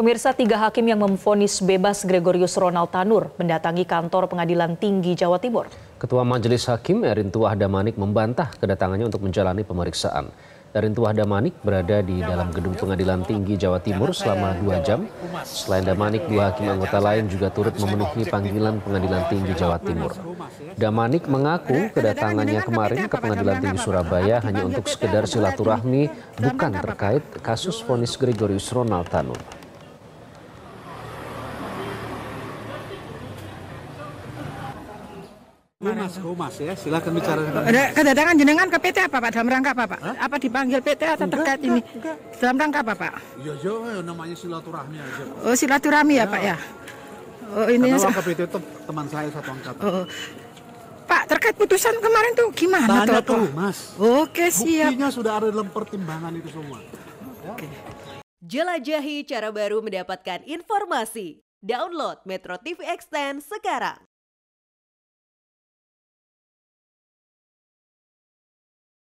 Pemirsa tiga hakim yang memfonis bebas Gregorius Ronald Tanur mendatangi kantor Pengadilan Tinggi Jawa Timur. Ketua Majelis Hakim Erin Tuah Damanik membantah kedatangannya untuk menjalani pemeriksaan. Erin Tuah Damanik berada di dalam gedung Pengadilan Tinggi Jawa Timur selama dua jam. Selain Damanik, dua hakim anggota lain juga turut memenuhi panggilan Pengadilan Tinggi Jawa Timur. Damanik mengaku kedatangannya kemarin ke Pengadilan Tinggi Surabaya hanya untuk sekedar silaturahmi, bukan terkait kasus vonis Gregorius Ronald Tanur. Humas, humas ya, silakan bicara Ada Kedatangan jenengan ke PT apa Pak? Dalam rangka apa Pak? Hah? Apa dipanggil PT atau enggak, terkait enggak, ini? Enggak. Dalam rangka apa Pak? Iya, iya, namanya silaturahmi aja. Pak. Oh, silaturahmi ya, ya Pak ya? Oh, ini Karena wakil PT itu teman saya satu angkatan. Oh, oh. Pak, terkait putusan kemarin tuh gimana Tanya tuh? Mas. Oke, siap. Buktinya sudah ada dalam pertimbangan itu semua. Ya. Oke. Jelajahi cara baru mendapatkan informasi. Download Metro TV Extend sekarang.